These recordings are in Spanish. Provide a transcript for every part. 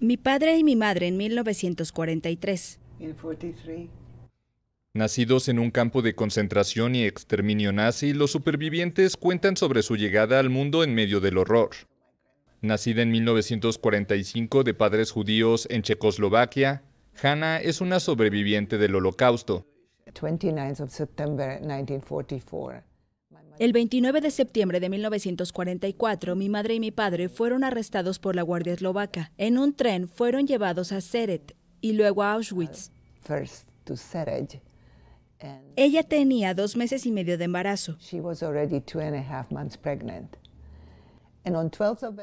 Mi padre y mi madre en 1943. Nacidos en un campo de concentración y exterminio nazi, los supervivientes cuentan sobre su llegada al mundo en medio del horror. Nacida en 1945 de padres judíos en Checoslovaquia, Hannah es una sobreviviente del Holocausto. 29 de septiembre 1944. El 29 de septiembre de 1944, mi madre y mi padre fueron arrestados por la Guardia Eslovaca. En un tren fueron llevados a Seret y luego a Auschwitz. Ella tenía dos meses y medio de embarazo.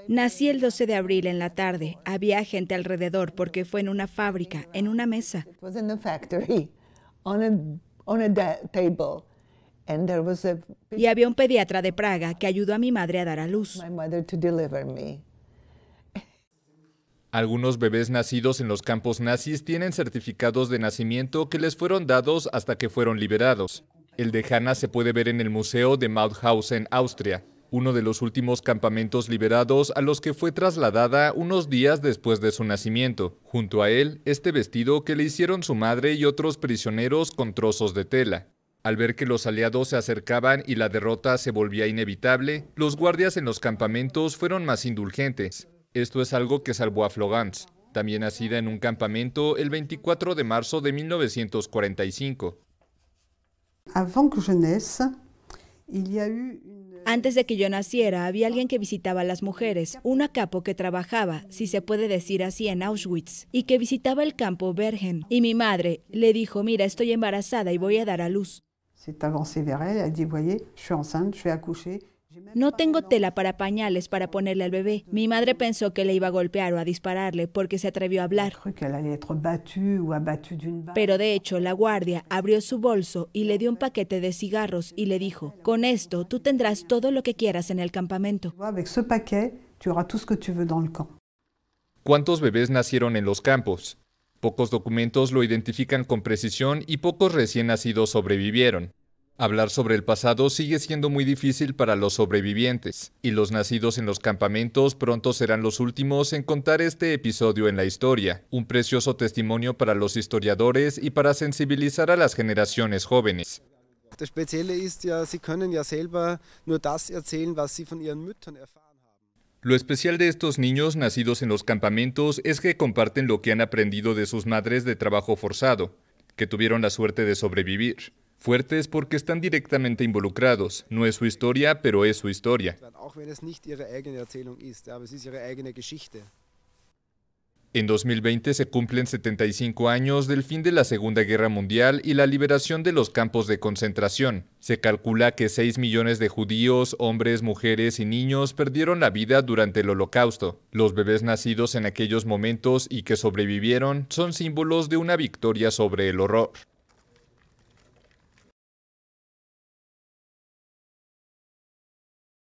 Nací el 12 de abril en la tarde. Había gente alrededor porque fue en una fábrica, en una mesa. Y había un pediatra de Praga que ayudó a mi madre a dar a luz. Algunos bebés nacidos en los campos nazis tienen certificados de nacimiento que les fueron dados hasta que fueron liberados. El de Hanna se puede ver en el Museo de Mauthausen, Austria, uno de los últimos campamentos liberados a los que fue trasladada unos días después de su nacimiento. Junto a él, este vestido que le hicieron su madre y otros prisioneros con trozos de tela. Al ver que los aliados se acercaban y la derrota se volvía inevitable, los guardias en los campamentos fueron más indulgentes. Esto es algo que salvó a Flogans, también nacida en un campamento el 24 de marzo de 1945. Antes de que yo naciera, había alguien que visitaba a las mujeres, una capo que trabajaba, si se puede decir así, en Auschwitz, y que visitaba el campo Bergen. Y mi madre le dijo, mira, estoy embarazada y voy a dar a luz. No tengo tela para pañales para ponerle al bebé. Mi madre pensó que le iba a golpear o a dispararle porque se atrevió a hablar. Pero de hecho, la guardia abrió su bolso y le dio un paquete de cigarros y le dijo, con esto tú tendrás todo lo que quieras en el campamento. ¿Cuántos bebés nacieron en los campos? Pocos documentos lo identifican con precisión y pocos recién nacidos sobrevivieron. Hablar sobre el pasado sigue siendo muy difícil para los sobrevivientes, y los nacidos en los campamentos pronto serán los últimos en contar este episodio en la historia, un precioso testimonio para los historiadores y para sensibilizar a las generaciones jóvenes. Lo especial de estos niños nacidos en los campamentos es que comparten lo que han aprendido de sus madres de trabajo forzado, que tuvieron la suerte de sobrevivir. Fuertes porque están directamente involucrados. No es su historia, pero es su historia. En 2020 se cumplen 75 años del fin de la Segunda Guerra Mundial y la liberación de los campos de concentración. Se calcula que 6 millones de judíos, hombres, mujeres y niños perdieron la vida durante el Holocausto. Los bebés nacidos en aquellos momentos y que sobrevivieron son símbolos de una victoria sobre el horror.